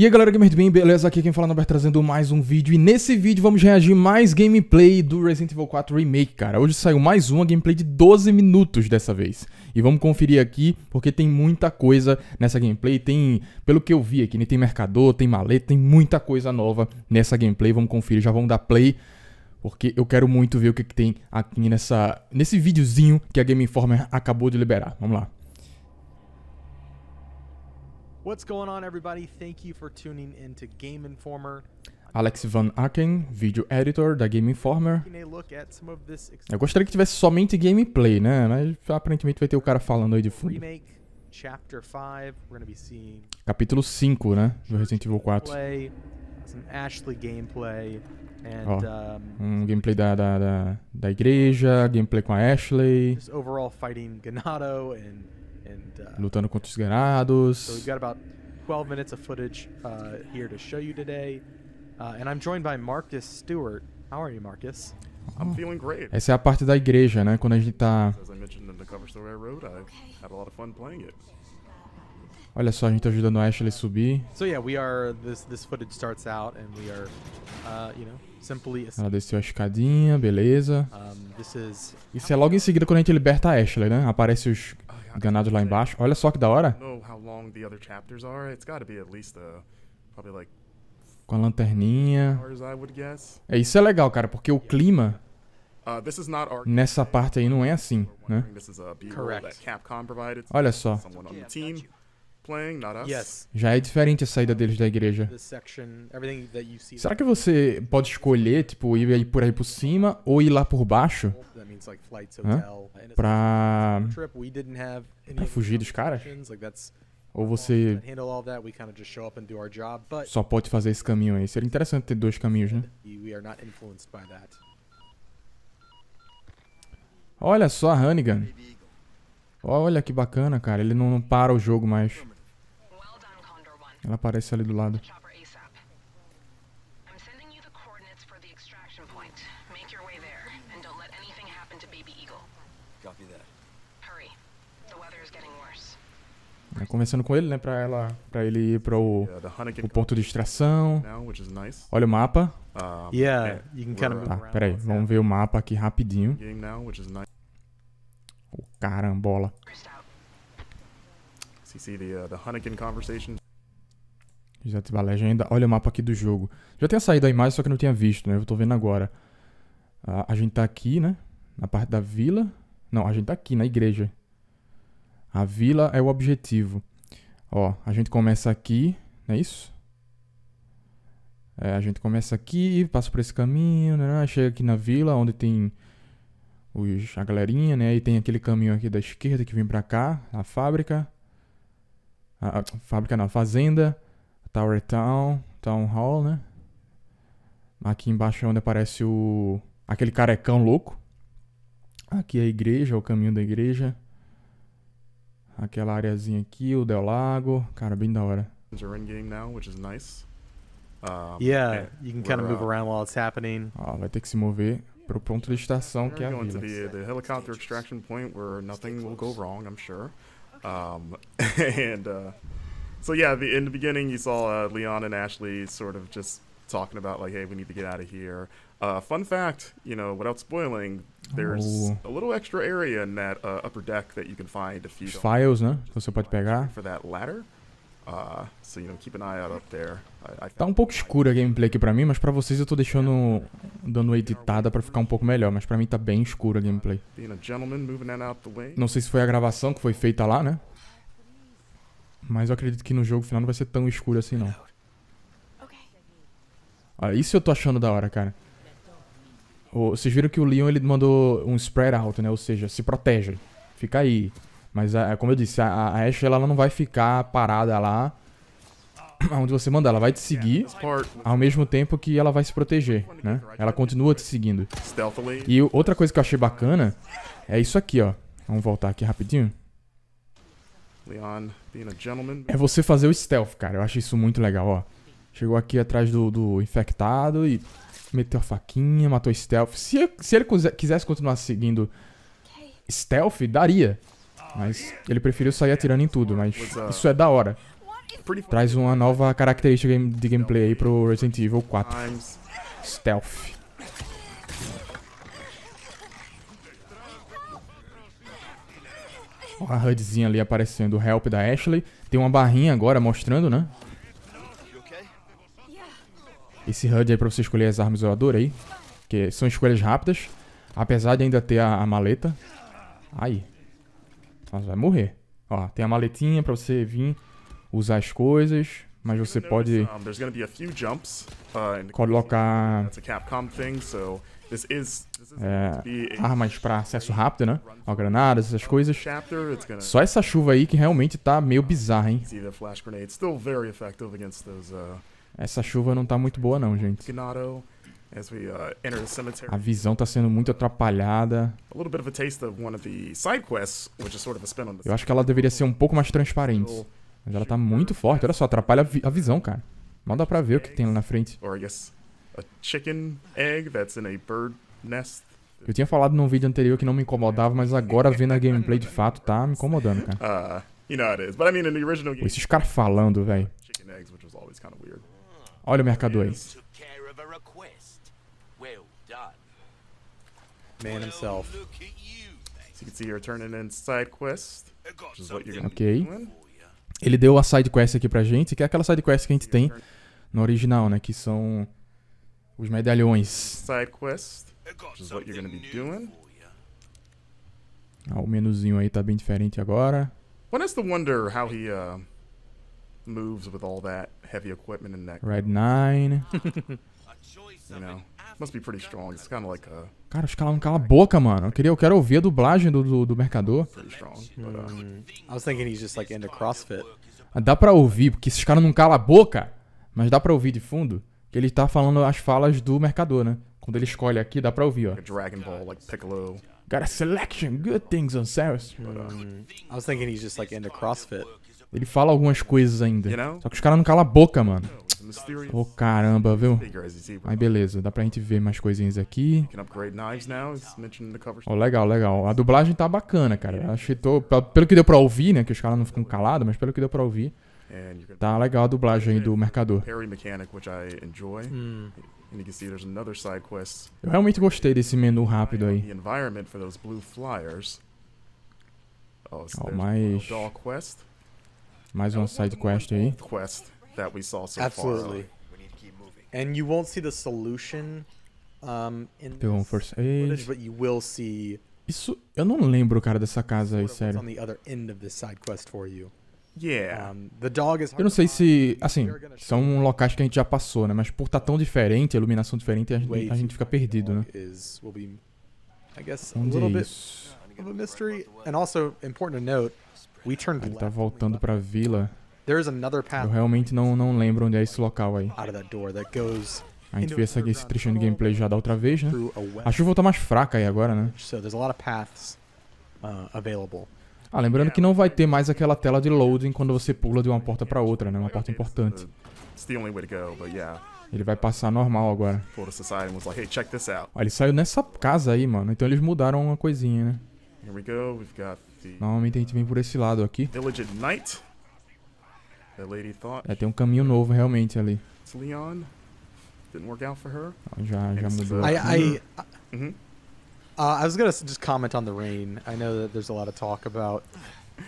E aí galera, me do Bem, beleza? Aqui quem fala é Nober trazendo mais um vídeo E nesse vídeo vamos reagir mais gameplay do Resident Evil 4 Remake, cara Hoje saiu mais uma gameplay de 12 minutos dessa vez E vamos conferir aqui, porque tem muita coisa nessa gameplay Tem, pelo que eu vi aqui, né? tem mercador, tem maleta, tem muita coisa nova nessa gameplay Vamos conferir, já vamos dar play porque eu quero muito ver o que, que tem aqui nessa, nesse videozinho que a Game Informer acabou de liberar. Vamos lá. What's going on, everybody? Thank you for tuning in to Game Informer. Alex Van Aken, vídeo editor da Game Informer. Eu gostaria que tivesse somente gameplay, né? Mas aparentemente vai ter o cara falando aí de fundo. Capítulo 5, né? Do Resident Evil 4. Ó, um gameplay da, da, da, da igreja, gameplay com a Ashley. Just overall fighting Ganado and Uh, lutando contra os ganados. Uh, uh, oh. Essa é a parte da igreja, né? Quando a gente tá. Olha só, a gente tá ajudando a Ashley subir. So yeah, we are this this footage starts out and we are uh, you know, simply Ela desceu a escadinha, beleza. Um, is... Isso é logo em seguida quando a gente liberta a Ashley, né? Aparece os Enganado lá embaixo. Olha só que da hora. Uh, Com a lanterninha. É, isso é legal, cara, porque o clima uh, nessa parte aí não é assim, né? Olha só playing, not us. Yes. Já é diferente a saída deles da igreja. Será que você pode escolher, tipo, ir por aí por cima ou ir lá por baixo? Pra... pra fugir dos caras? Ou você só pode fazer esse caminho aí? Seria interessante ter dois caminhos, né? Olha só a Hannigan. Olha que bacana, cara. Ele não, não para o jogo mais. Ela aparece ali do lado. É, conversando com ele, né, pra, ela, pra ele ir pro o ponto de extração. Olha o mapa. Yeah, tá, peraí, vamos ver o mapa aqui rapidinho. Oh, carambola. See the, uh, the Hunnigan Desativar a legenda. Olha o mapa aqui do jogo. Já tinha saído a imagem, só que não tinha visto, né? Eu tô vendo agora. A, a gente tá aqui, né? Na parte da vila. Não, a gente tá aqui, na igreja. A vila é o objetivo. Ó, a gente começa aqui, não é isso? É, a gente começa aqui, passa por esse caminho, né? Chega aqui na vila, onde tem os, a galerinha, né? E tem aquele caminho aqui da esquerda que vem pra cá, a fábrica. A, a, fábrica não, a fazenda. Tower Town, Town Hall, né? Aqui embaixo é onde aparece o aquele carecão louco. Aqui é a igreja, é o caminho da igreja. Aquela areazinha aqui, o Del Lago. Cara, bem da hora. yeah, you can kind of move uh, around while it's happening. Ó, vai ter que se mover pro ponto de estação que é a vila. Né? The, the so yeah, the, in the beginning, you saw uh, Leon and Ashley sort of just talking about like, hey, we need to get out of here. Uh, fun fact, you know, without spoiling, there's oh. a little extra area in that uh, upper deck that you can find if you files, né? Então você pode pegar. For that ladder. Uh, so, you know, keep an eye out up there. tá um pouco escura a gameplay aqui pra mim, mas pra vocês eu tô deixando, dando editada pra ficar um pouco melhor, mas pra mim tá bem escura a gameplay. Não sei se foi a gravação que foi feita lá, né? Mas eu acredito que no jogo final não vai ser tão escuro assim, não. Ah, isso eu tô achando da hora, cara. Oh, vocês viram que o Leon ele mandou um spread out, né? Ou seja, se protege. Fica aí. Mas, ah, como eu disse, a, a Ashe ela não vai ficar parada lá onde você mandar. Ela vai te seguir ao mesmo tempo que ela vai se proteger, né? Ela continua te seguindo. E outra coisa que eu achei bacana é isso aqui, ó. Vamos voltar aqui rapidinho. É você fazer o stealth, cara. Eu acho isso muito legal, ó. Chegou aqui atrás do, do infectado e meteu a faquinha, matou o stealth. Se, se ele quisesse continuar seguindo stealth, daria. Mas ele preferiu sair atirando em tudo, mas uh, isso é da hora. Traz uma nova característica de gameplay aí pro Resident Evil 4. Stealth. a HUDzinha ali aparecendo, o help da Ashley. Tem uma barrinha agora mostrando, né? Esse HUD aí pra você escolher as armas eu adorei. porque são escolhas rápidas. Apesar de ainda ter a, a maleta. Aí. Nossa, vai morrer. Ó, tem a maletinha pra você vir usar as coisas. Mas você pode uh, colocar é, armas para acesso rápido, né? Ó, granadas, essas coisas. Só essa chuva aí que realmente tá meio bizarra, hein? Uh, essa chuva não tá muito boa não, gente. Uh, a visão tá sendo muito atrapalhada. Eu acho que ela deveria ser um pouco mais transparente. Mas ela tá muito forte, olha só, atrapalha a visão, cara. Mal dá pra ver o que tem lá na frente a chicken egg that's in a bird nest. Eu tinha falado num vídeo anterior que não me incomodava, mas agora vendo a gameplay de fato tá me incomodando, cara. Uh, you know it is. But I mean in the original game. Esses caras falando, velho. Olha o mercador aí. Man himself. So you can see turning in side quest, which is what you're gonna okay. Ele deu a side quest aqui pra gente, que é aquela side quest que a gente tem no original, né, que são os medalhões. Side quest. Is what you're gonna be doing. Ah, o menuzinho aí tá bem diferente agora. One has to wonder how he uh, moves with all that heavy equipment in that. Red 9. Ah, you know, must be pretty strong. It's kind of like a Cara, os caras não calam a boca, mano. Eu, queria, eu quero ouvir a dublagem do, do, do mercador. Strong, but, uh... Hmm. I was thinking he's just like into CrossFit. Ah, dá pra ouvir, porque esses caras não calam a boca, mas dá pra ouvir de fundo. Que ele tá falando as falas do mercador, né? Quando ele escolhe aqui, dá pra ouvir, ó. Dragon Ball, like Piccolo. Got a selection, good things on sales. Hum, I was thinking he's just like into CrossFit. Ele fala algumas coisas ainda. Só que os caras não calam a boca, mano. Oh, caramba, viu? Aí beleza, dá pra gente ver mais coisinhas aqui. Oh, legal, legal. A dublagem tá bacana, cara. Acho que tô, pelo que deu pra ouvir, né? Que os caras não ficam calados, mas pelo que deu pra ouvir, Tá legal a dublagem do Mercador. Hum. Eu realmente gostei desse menu rápido aí. Oh, oh mais... Mais uma side quest aí. Absolutely. And you won't see the solution um, in Pegou um first aid. but you will see Isso, eu não lembro, cara, dessa casa aí, sério. Eu não sei se, assim, são locais que a gente já passou, né? Mas por estar tá tão diferente, a iluminação diferente, a gente, a gente fica perdido, né? Onde é isso? Ele tá voltando pra vila. Eu realmente não, não lembro onde é esse local aí. A gente vê essa, esse trechinho de gameplay já da outra vez, né? A chuva tá mais fraca aí agora, né? Ah, lembrando que não vai ter mais aquela tela de loading quando você pula de uma porta para outra, né? Uma porta uh, importante. Ele vai passar normal agora. ele saiu nessa casa aí, mano. Então eles mudaram uma coisinha, né? Normalmente a gente vem por esse lado aqui. É, tem um caminho novo realmente ali. Já, já mudou. Aí, aí... Uhum. Uh, I was gonna just comment on the rain. I know that there's a lot of talk about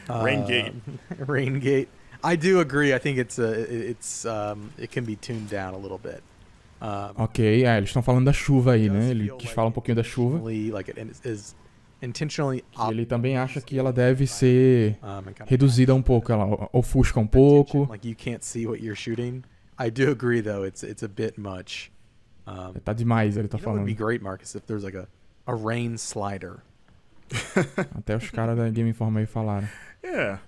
uh, Raingate. Raingate. I do agree. I think it's a, uh, it's um, it can be tuned down a little bit. Um, ok, ah, eles estão falando da chuva aí, né? Ele quis falar um pouquinho da chuva. E ele também acha que ela deve ser um, reduzida um pouco, ela ofusca um pouco. I do agree though, it's it's a bit much. Um, tá demais, ele tá falando. It would be great, Marcus, if there's like a a rain slider. Até os caras da Game Informer falaram. Yeah.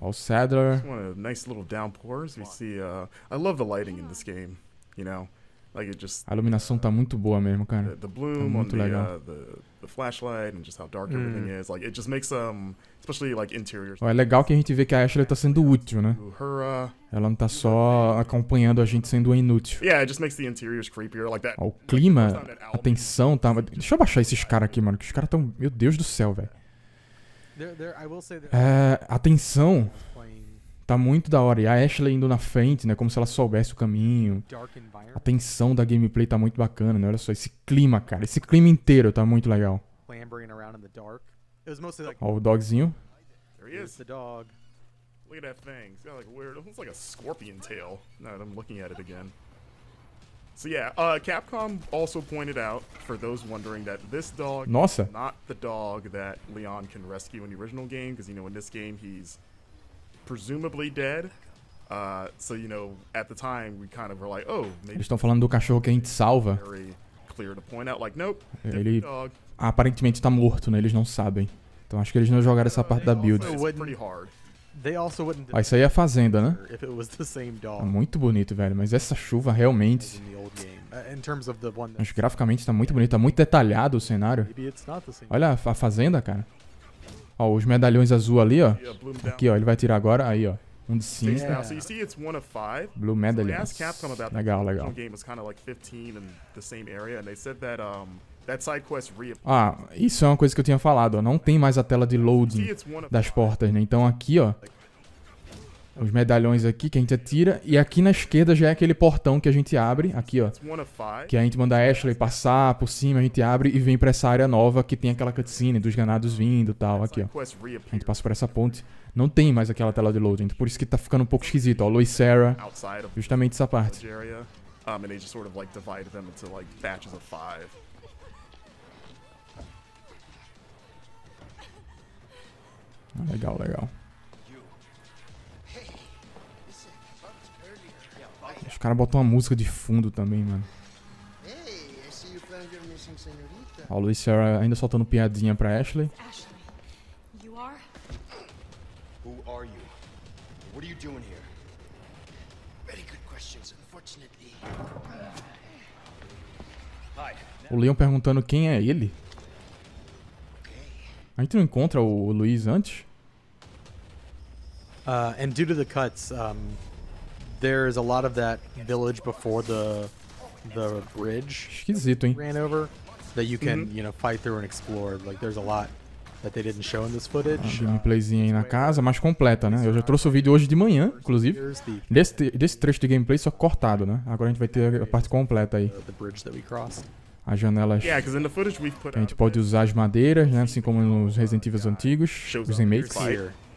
Oh, Sadler. It's one of the nice little downpours. We see. Uh, I love the lighting in this game. You know, Like it just, a iluminação tá muito boa mesmo, cara. The, the bloom tá muito on the, legal. Uh, the, the flashlight and just how dark everything hum. is. Like it just makes um, especially like é legal que a gente vê que a Ashley tá sendo útil, né? Ela não tá só acompanhando a gente sendo inútil. Yeah, it just makes the interiors creepier like that. o clima, a tensão tá, deixa eu baixar esses caras aqui, mano, que os caras tão, meu Deus do céu, velho. É, atenção. Tá muito da hora. E a Ashley indo na frente, né? Como se ela soubesse o caminho. A tensão da gameplay tá muito bacana, né? Olha só, esse clima, cara. Esse clima inteiro tá muito legal. Ó o dogzinho. Look at that thing. It's got like weird, almost like a scorpion tail. Now that I'm looking at it again. So yeah, uh, Capcom also pointed out, for those wondering, that this dog Nossa. not the dog that Leon can rescue in the original game, because you know in this game he's presumably dead. Uh, so, you know, at the time, we kind of were like, oh, maybe. Eles estão falando do cachorro que a gente salva. Ele aparentemente está morto, né? Eles não sabem. Então acho que eles não jogaram essa parte da build. Ah, isso aí é a fazenda, né? É muito bonito, velho. Mas essa chuva realmente... que uh, graficamente está muito bonito. Está muito detalhado o cenário. Olha a fazenda, cara. Ó, os medalhões azul ali, ó. Aqui, ó, ele vai tirar agora. Aí, ó. Um de cinco. Yeah. Blue medallion. Legal, legal. Ah, isso é uma coisa que eu tinha falado, ó. Não tem mais a tela de loading das portas, né? Então aqui, ó, os medalhões aqui que a gente atira. E aqui na esquerda já é aquele portão que a gente abre, aqui ó. Que a gente manda a Ashley passar por cima, a gente abre e vem pra essa área nova que tem aquela cutscene dos ganados vindo e tal. Aqui ó. A gente passa por essa ponte. Não tem mais aquela tela de loading, por isso que tá ficando um pouco esquisito. Ó, Lois Sarah, justamente essa parte. Ah, legal, legal. Os caras botam uma música de fundo também, mano. Ó, Luiz Sarah ainda soltando piadinha pra Ashley. O Leon perguntando quem é ele. A gente não encontra o Luiz antes? Uh, and due to the cuts, um, there is a lot of that village before the the bridge. Esquisito, hein? Ran over that you can, mm -hmm. you know, fight through and explore. Like there's a lot that they didn't show in this footage. Uma gameplayzinha aí na casa, mais completa, né? Eu já uh, trouxe o vídeo hoje de manhã, inclusive. Desse, desse trecho de gameplay só cortado, né? Agora a gente vai ter a parte completa aí. As janelas que a gente pode usar as madeiras, né? Assim como nos Resident Evil antigos, os remakes.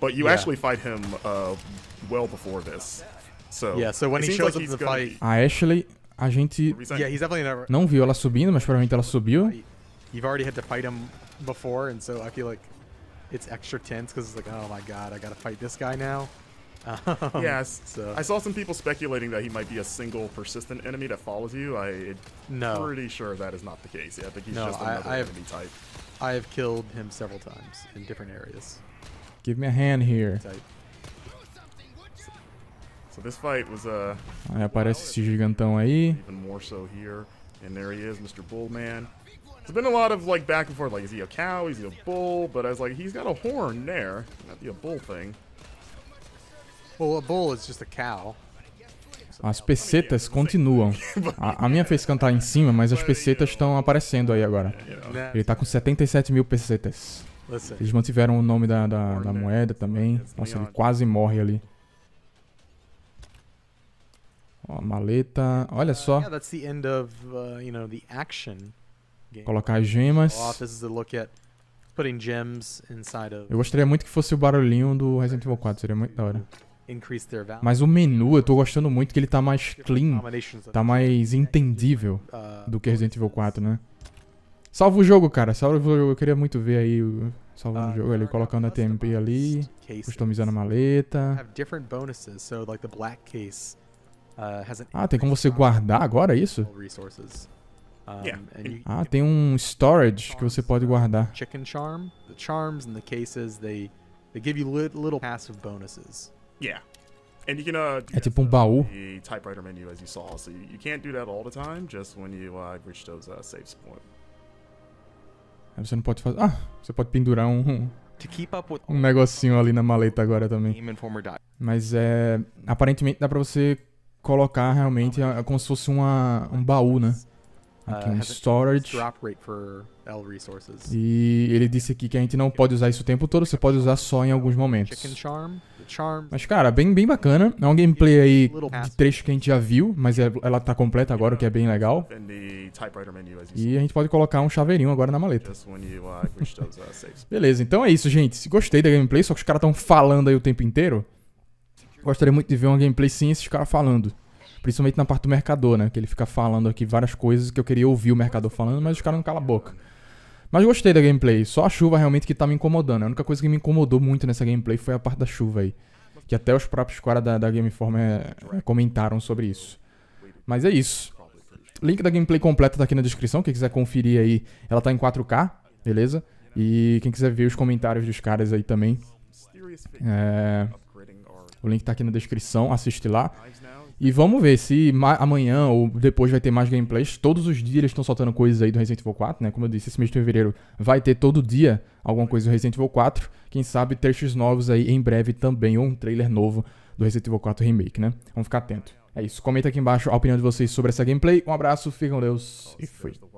But you yeah. actually fight him uh, well before this. So yeah, so when he shows like up to the fight, a Ashley, a gente yeah, he's definitely never... não viu ela subindo, mas provavelmente ela subiu. You've already had to fight him before, and so I feel like it's extra tense because it's like, oh my god, I gotta fight this guy now. Um, yes. So. I saw some people speculating that he might be a single persistent enemy that follows you. I no. pretty sure that is not the case. Yeah, I think he's no, just another I, I have, type. I have killed him several times in different areas. Give me a hand here. Type. Uh, aí aparece esse gigantão aí. And there he is, Mr. Bullman. been a lot of like back and forth, like is he a cow, is he a bull? But I was like, he's got a horn there. a bull thing. Well, a bull is just a cow. As pesetas continuam. A, a minha fez cantar em cima, mas as pesetas estão aparecendo aí agora. Ele tá com 77 mil pesetas. Eles mantiveram o nome da, da, da moeda também. Nossa, ele quase morre ali. Ó, maleta. Olha só. Uh, yeah, that's the end of, uh, you know, the action game. Colocar as gemas. Eu gostaria muito que fosse o barulhinho do Resident Evil 4, seria muito da hora. Mas o menu, eu tô gostando muito que ele tá mais clean, tá mais entendível do que Resident Evil 4, uh, né? Salva o jogo, cara, salva o jogo. Eu queria muito ver aí o... salvando uh, o jogo ali, colocando a TMP ali, customizando a maleta. Uh, ah, tem como você guardar agora isso? Ah, tem um storage que você pode guardar. Chicken charm. The charms and the cases they they give you little passive bonuses. Yeah. And you can uh É tipo um baú. The typewriter menu as you saw, so you, can't do that all the time, just when you uh, reach those uh, save Você não pode fazer. Ah, você pode pendurar um um negocinho ali na maleta agora também. Mas é aparentemente dá para você colocar realmente como se fosse uma, um baú, né? Uh, aqui, um storage. E ele disse aqui que a gente não pode usar isso o tempo todo, você pode usar só em alguns momentos. Mas, cara, bem, bem bacana. É um gameplay aí de trecho que a gente já viu, mas é, ela tá completa agora, o que é bem legal. E a gente pode colocar um chaveirinho agora na maleta. Uh, Beleza, então é isso, gente. Gostei da gameplay, só que os caras estão falando aí o tempo inteiro. Gostaria muito de ver uma gameplay sem esses caras falando. Principalmente na parte do mercador, né? Que ele fica falando aqui várias coisas que eu queria ouvir o mercador falando, mas os caras não calam a boca. Mas gostei da gameplay, só a chuva realmente que tá me incomodando. A única coisa que me incomodou muito nessa gameplay foi a parte da chuva aí. Que até os próprios caras da, da Gameformer eh, comentaram sobre isso. Mas é isso. Link da gameplay completa tá aqui na descrição, quem quiser conferir aí, ela tá em 4K, beleza? E quem quiser ver os comentários dos caras aí também. É, o link tá aqui na descrição, assiste lá. E vamos ver se amanhã ou depois vai ter mais gameplays. Todos os dias eles estão soltando coisas aí do Resident Evil 4, né? Como eu disse, esse mês de fevereiro vai ter todo dia alguma coisa do Resident Evil 4. Quem sabe trechos novos aí em breve também, ou um trailer novo do Resident Evil 4 Remake, né? Vamos ficar atento. É isso, comenta aqui embaixo a opinião de vocês sobre essa gameplay. Um abraço, fiquem com Deus e fui.